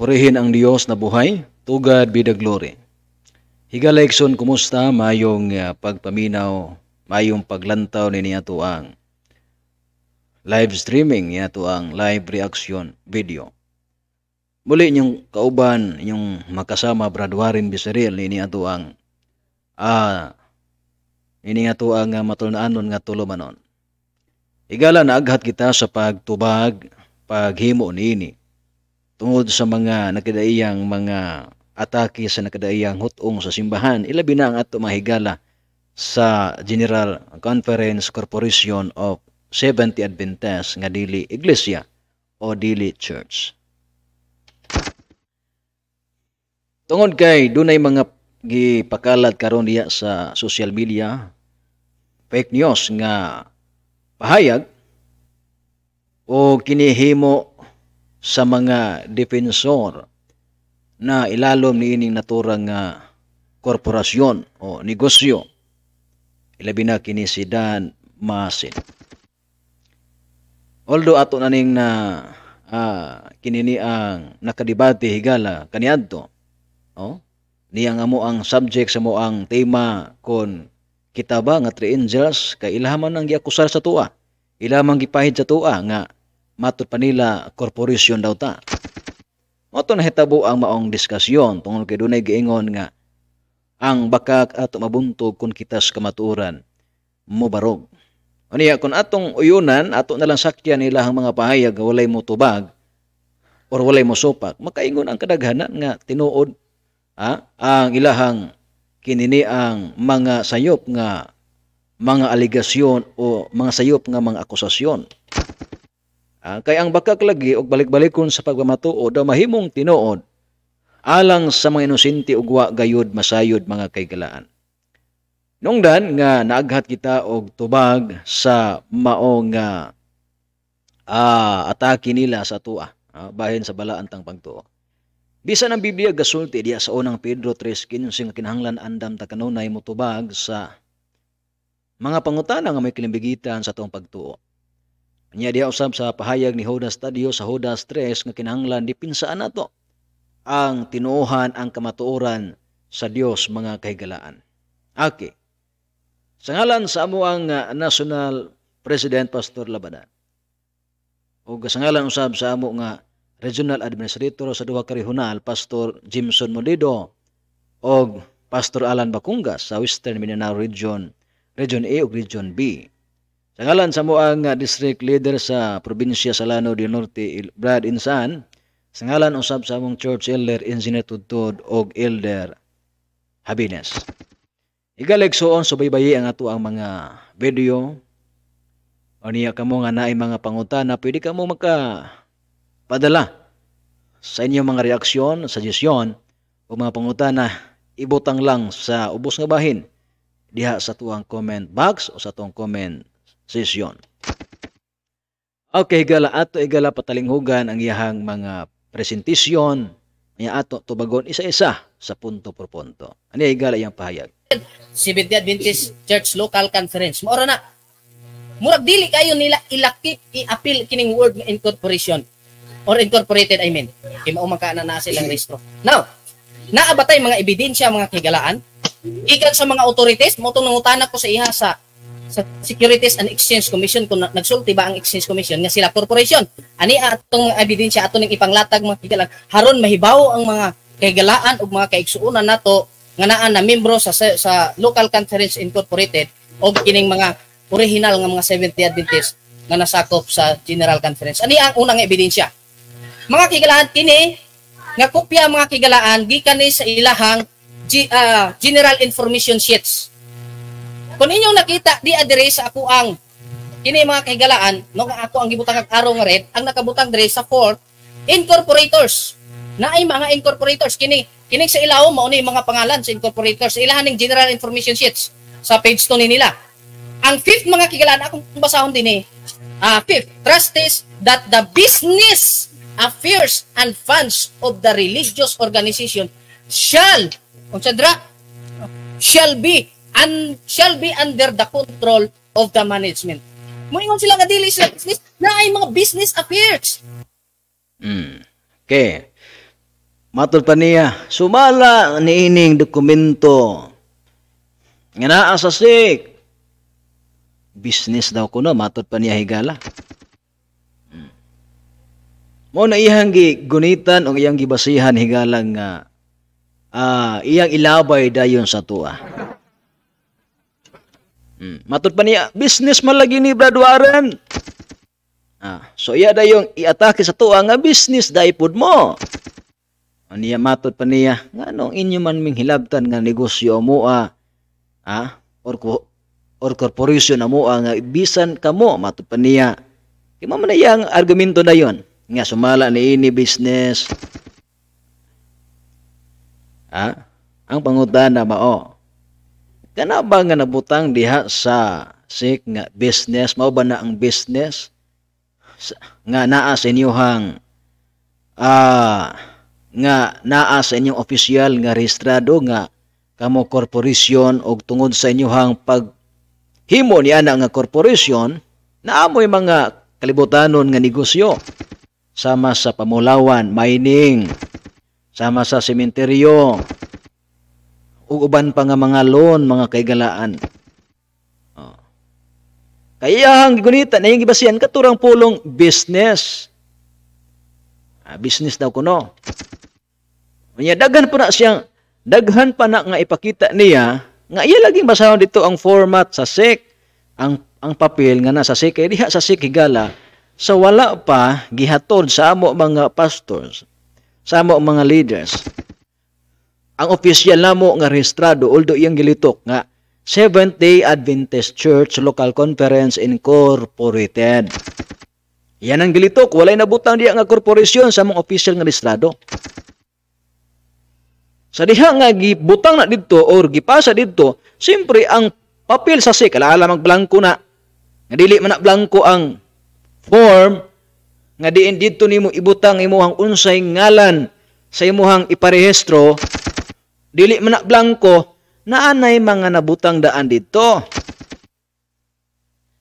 Purihin ang Diyos na buhay. To God be the glory. Higalekson, kumusta? Mayong ah, pagpaminaw, mayong paglantaw ni niya ang live streaming, niya to ang live reaction video. Muli niyong kauban, yung makasama Bradwarin Biseril, ni niya ang ah, ini ah, nga ang matulnaanon nga tulumanon. Higala na aghat kita sa pagtubag, paghimo ni tungod sa mga nakadaiyang mga atake sa nakadaiyang hutong sa simbahan, ilabi na ang ato mahigala sa General Conference Corporation of 70 Adventists nga dili iglesia o dili church. Tungod kay dunay mga gipakalat karon diya sa social media fake news nga pahayag o kinihimo sa mga defensor na ilalom ni ining naturang ah, korporasyon o negosyo. Ilabi na kini si Dan Masin. Although ato na na uh, ah, kinini ang nakadibati higala kaniadto. Oh? Niya nga mo ang subject sa mo ang tema kon kita ba nga three angels kay ilhaman ang giakusar sa tua. Ilhamang gipahid sa tua nga Matod Panila Corporation daw ta. Moto nahitabo ang maong diskasyon tungod kay dunay giingon nga ang bakak at mabuntog kung kitas kamaturan mubarog. O niya, kung atong uyunan, ato nalang sakya nila ang mga pahayag walay mo tubag or walay mo sopak, makaingon ang kadaghanan nga tinuod ha? ang ilahang kinini ang mga sayop nga mga aligasyon o mga sayop nga mga akusasyon. Ah, kay ang bakak lagi og balik-balikon sa pagmamatuod daw mahimong tinuod alang sa mga inosente ug wa gayud masayod mga kaygalaan. Nungdan nga naaghat kita og tubag sa maong nga ah, atake nila sa tua ah, bahin sa balaan tang pagtuo. Bisan ang Biblia gasulti diya sa unang Pedro 3:15 nga kinahanglan andam ta kanunay mo tubag sa mga pangutana nga may kilimbigitan sa tuong pagtuo. Anya diha usab sa pahayag ni Hodas Tadio sa Hodas 3 nga kinahanglan dipinsaan nato ang tinuohan ang kamatuoran sa Dios mga kahigalaan. Okay. Sa ngalan sa amo ang ah, National President Pastor Labanan. O sa ngalan usab sa amo nga Regional Administrator sa duha ka rehonal Pastor Jimson Molido og Pastor Alan Bakungas sa Western Mindanao Region, Region A o Region B. Sa ngalan sa moang ah, district leader sa probinsya Salano de Norte, Brad Insan, sa ngalan usab sa among church elder Engineer Tudtod og elder Habines. Igalegsoon subaybayi ang ato ang mga video o niya ka mo nga naay mga pangutana, pwede ka mo maka padala sa inyong mga reaksyon, suggestion o mga pangutana, ibutang lang sa ubos nga bahin diha sa tuang comment box o sa tuang comment sesyon. Okay, higala ato igala patalinghugan ang iyahang mga presentisyon. niya ato tubagon isa-isa sa punto por punto. Ani higala iyang pahayag. Seventh Adventist Church Local Conference. Maura na. Murag dili kayo nila ilakip i-appeal kining word incorporation or incorporated I mean. Kay mao na silang restro. Now, naabatay mga ebidensya mga kigalaan ikan sa mga authorities mo tong nangutana ko sa iha sa sa Securities and Exchange Commission kung nagsulti ba ang Exchange Commission nga sila corporation. Ani atong ebidensya ato ning ipanglatag mga kigalang haron mahibaw ang mga kagalaan ug mga kaigsuonan nato nga naa na membro sa sa Local Conference Incorporated o kining mga original nga mga 70 Adventist nga nasakop sa General Conference. Ani ang unang ebidensya. Mga kigalaan kini nga kopya mga kigalaan gikan ni sa ilahang G, uh, General Information Sheets kung inyong nakita di adire sa ako ang kini mga kahigalaan no nga ako ang gibutang ang araw nga red ang nakabutang dire sa fourth incorporators na ay mga incorporators kini kini sa ilaw mao ni mga pangalan sa incorporators ilahan ning general information sheets sa page 2 ni nila ang fifth mga kigalaan akong basahon din eh uh, fifth trustees that the business affairs and funds of the religious organization shall kung sadra, shall be and shall be under the control of the management. Moingon sila nga dili sa business na ay mga business affairs. Mm. Okay. Matod pa niya, sumala niining dokumento. Nga naa sa sik. Business daw ko na, matod pa niya higala. Mm. Mo na iyang gunitan o iyang gibasihan higala nga uh, iyang ilabay dayon sa tuwa. Hmm. Matod pa niya, business man lagi ni Brad Warren. Ah, so iya dayong iatake sa tuwa nga business daipod mo. Aniya matod pa niya, nganong inyo man ming hilabtan nga negosyo mo ah, ah or, ko, or corporation na mo ah, nga bisan ka mo, matod pa niya. Kima man niya ang argumento na yon nga sumala ni ini business. Ah, ang pangutana ba oh, kana ba nga nabutang diha sa sik nga business mao ba na ang business sa, nga naa sa inyong ah uh, nga naa sa inyong official nga rehistrado nga kamo corporation og tungod sa inyong paghimo ni ana nga korporasyon naamoy mga kalibutanon nga negosyo sama sa pamulawan, mining, sama sa sementeryo, ug uban pa nga mga loan mga kaigalaan oh. kaya ang gunita na yung gibasihan katurang pulong business ah, business daw kuno Nya daghan pa na siyang daghan pa na nga ipakita niya nga iya laging basahon dito ang format sa SEC ang ang papel nga nasa SEC kay diha sa SEC higala sa wala pa gihatod sa amo mga pastors sa amo mga leaders ang opisyal namo nga rehistrado although iyang gilitok nga Seventh-day Adventist Church Local Conference Incorporated. Yan ang gilitok, walay nabutang diya nga korporasyon sa mga official nga rehistrado. Sa diha nga gibutang na didto or gipasa didto, simpre ang papel sa SIC, alaala magblangko na. Nga dili man blangko ang form nga diin didto nimo ibutang imuhang unsay ngalan sa imuhang iparehistro dili manak blanco naanay mga nabutang daan dito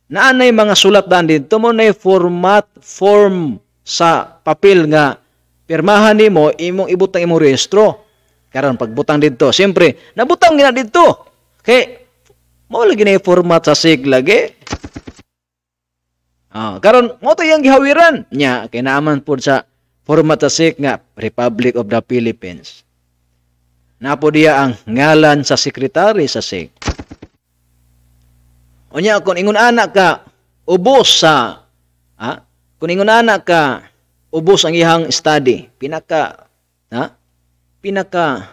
naanay mga sulat daan dito mo na format form sa papel nga pirmahan nimo imong ibutang imong rehistro karon pagbutang dito siyempre nabutang gina dito Okay. mao lagi na format sa SIG lagi ah karon mo to yang gihawiran nya kay naaman pud sa format sa SIG nga Republic of the Philippines Napo diya ang ngalan sa sekretary sa SEC. Unya, kun ingon anak ka, ubos sa, ha? Kun ingon anak ka, ubos ang ihang study, pinaka, ha? pinaka,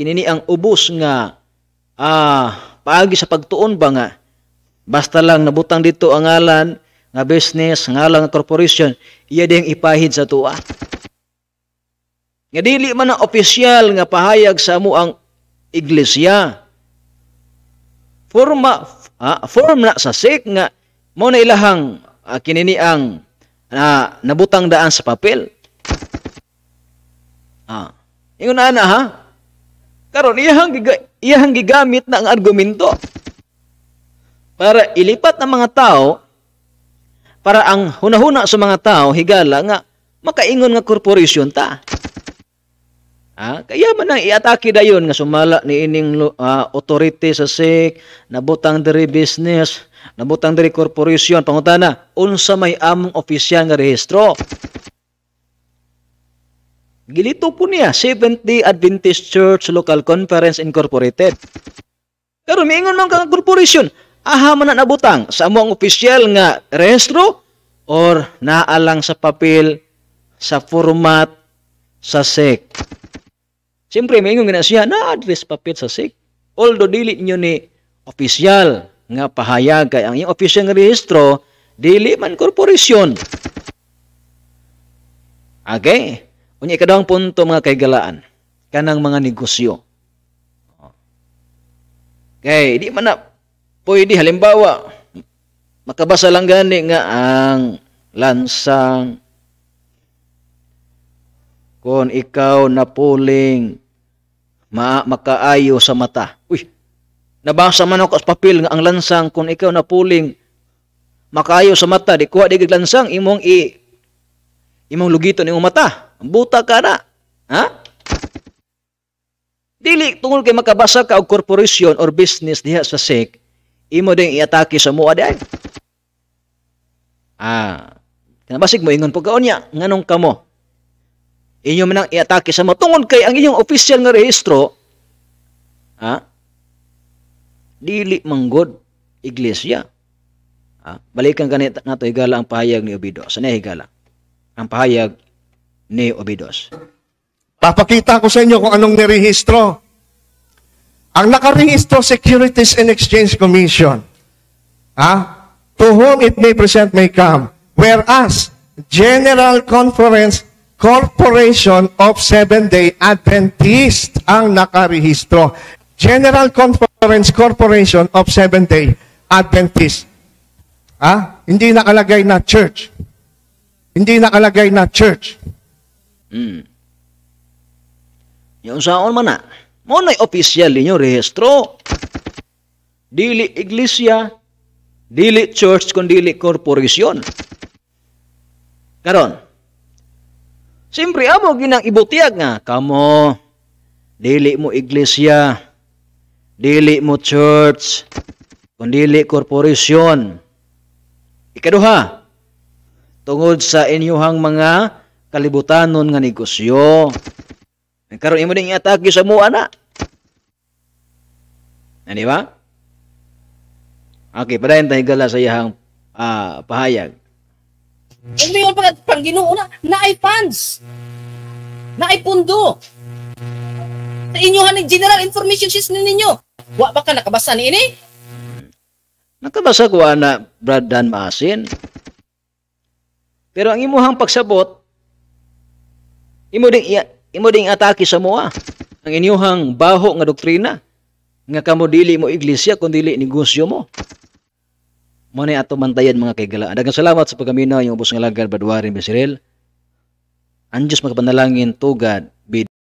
kinini ang ubos nga, ah, paagi sa pagtuon ba nga, basta lang nabutang dito ang ngalan, nga business, ngalan nga corporation, iya ding ipahid sa tua. Nga dili man ang opisyal nga pahayag sa amo ang iglesia. Forma ah, form na sa sik nga mo na ilahang ah, kinini ang ah, nabutang daan sa papel. Ah. Ingon ana ha. Karon iyang giga, iyang gigamit na ang argumento para ilipat ang mga tao para ang hunahuna sa mga tao higala nga makaingon nga corporation ta. Ah, kaya man ang iatake dayon nga sumala ni ining uh, authority sa SEC, nabutang diri business, nabutang diri corporation pangutana unsa may among opisyal nga rehistro. Gilito po niya, Seventh-day Adventist Church Local Conference Incorporated. Pero miingon man kang corporation, aha man na nabutang sa among opisyal nga rehistro or naalang sa papel sa format sa SEC. Siyempre, may ingon na siya, na-address papit sa SIC. Although, dili nyo ni official nga pahayag kay ang iyong official nga rehistro, dili man korporasyon. Okay? Unya ikadawang punto mga kaigalaan, kanang mga negosyo. Okay, di man na pwede halimbawa makabasa lang gani nga ang lansang kung ikaw napuling ma makaayo sa mata. Uy, nabasa man ako sa papel nga ang lansang kung ikaw napuling makaayo sa mata, di kuha di lansang, imong i imong lugito ni mata. Buta ka na. Ha? Dili tungod kay makabasa ka og corporation or business diha sa SEC, imo ding iatake sa mua diay. Ah, kinabasig mo ingon pagkaon niya, nganong kamo? inyo man ang iatake sa matungod kay ang inyong official nga rehistro ha dili manggod iglesia ha? balikan kani nato higala ang pahayag ni Obidos ano higala ang pahayag ni Obidos papakita ko sa inyo kung anong nirehistro ang nakarehistro Securities and Exchange Commission ha to whom it may present may come whereas General Conference Corporation of Seventh-day Adventist ang nakarehistro. General Conference Corporation of Seventh-day Adventist. Ha? hindi nakalagay na church. Hindi nakalagay na church. Mm. Yung saon man na. Mo official ninyo rehistro. Dili iglesia, dili church kundi dili corporation. Karon, Siyempre, amo ginang ibutiyag nga, kamo, dili mo iglesia, dili mo church, kundili korporasyon. Ikaduha, tungod sa inyuhang mga kalibutanon nga negosyo. karon imo ding atake sa mua na. Ani ba? Okay, padayon tayo gala sa iyahang uh, pahayag. Hindi ano yun pag, pang ginoo na, na ay funds. Na ay pundo. Sa inyohan ng general information sheets ninyo. Wa ba ka nakabasa ni ini? Nakabasa ko ana ah, Brad Dan Maasin. Pero ang imuhang pagsabot imo ding iya, imo ding atake sa moa ah. ang inyuhang baho nga doktrina nga kamo dili mo iglesia kun dili negosyo mo. Muna ato bantayan mga kaigalaan. Daghang salamat sa pagaminaw yung ubos nga lagad Badwari Besirel. Ang Diyos magpanalangin tugad